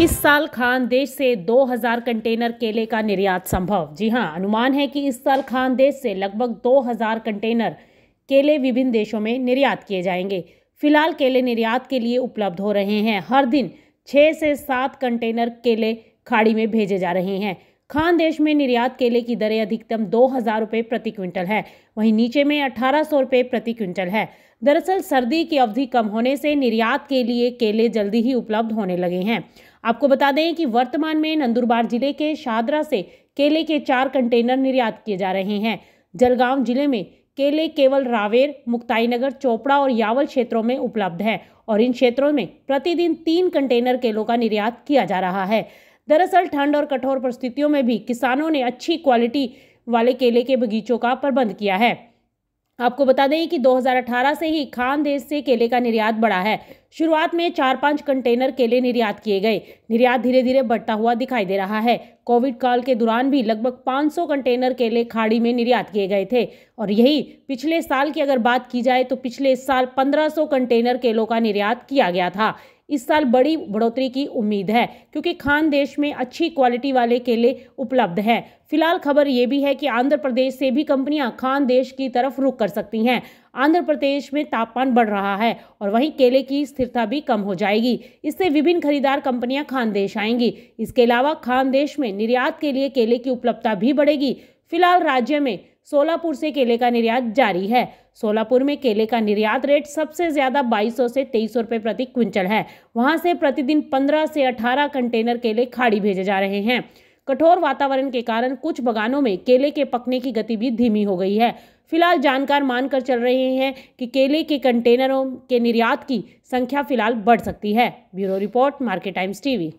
इस साल खान देश से 2000 कंटेनर केले का निर्यात संभव जी हां अनुमान है कि इस साल खान देश से लगभग 2000 कंटेनर केले विभिन्न देशों में निर्यात किए जाएंगे फिलहाल केले निर्यात के लिए उपलब्ध हो रहे हैं हर दिन छः से सात कंटेनर केले खाड़ी में भेजे जा रहे हैं खान देश में निर्यात केले की दरें अधिकतम दो हज़ार रुपये प्रति क्विंटल है वहीं नीचे में अठारह सौ रुपये प्रति क्विंटल है दरअसल सर्दी की अवधि कम होने से निर्यात के लिए केले जल्दी ही उपलब्ध होने लगे हैं आपको बता दें कि वर्तमान में नंदुरबार जिले के शादरा से केले के चार कंटेनर निर्यात किए जा रहे हैं जलगांव जिले में केले केवल रावेर मुक्ताईनगर चोपड़ा और यावल क्षेत्रों में उपलब्ध है और इन क्षेत्रों में प्रतिदिन तीन कंटेनर केलों का निर्यात किया जा रहा है दरअसल ठंड और कठोर परिस्थितियों में भी किसानों ने अच्छी क्वालिटी वाले केले के बगीचों का प्रबंध किया है आपको बता दें कि 2018 से ही खान देश से केले का निर्यात बढ़ा है शुरुआत में चार पाँच कंटेनर केले निर्यात किए गए निर्यात धीरे धीरे बढ़ता हुआ दिखाई दे रहा है कोविड काल के दौरान भी लगभग 500 कंटेनर केले खाड़ी में निर्यात किए गए थे और यही पिछले साल की अगर बात की जाए तो पिछले साल 1500 कंटेनर केलों का निर्यात किया गया था इस साल बड़ी बढ़ोतरी की उम्मीद है क्योंकि खान देश में अच्छी क्वालिटी वाले केले उपलब्ध हैं फिलहाल खबर ये भी है कि आंध्र प्रदेश से भी कंपनियां खान देश की तरफ रुख कर सकती हैं आंध्र प्रदेश में तापमान बढ़ रहा है और वहीं केले की स्थिरता भी कम हो जाएगी इससे विभिन्न खरीदार कंपनियां खान देश आएंगी इसके अलावा खान देश में निर्यात के लिए केले की उपलब्धता भी बढ़ेगी फिलहाल राज्य में सोलापुर से केले का निर्यात जारी है सोलापुर में केले का निर्यात रेट सबसे ज़्यादा 2200 से 2300 रुपए प्रति क्विंटल है वहां से प्रतिदिन 15 से 18 कंटेनर केले खाड़ी भेजे जा रहे हैं कठोर वातावरण के कारण कुछ बगानों में केले के पकने की गति भी धीमी हो गई है फिलहाल जानकार मानकर चल रहे हैं कि केले के कंटेनरों के निर्यात की संख्या फिलहाल बढ़ सकती है bureau report market times TV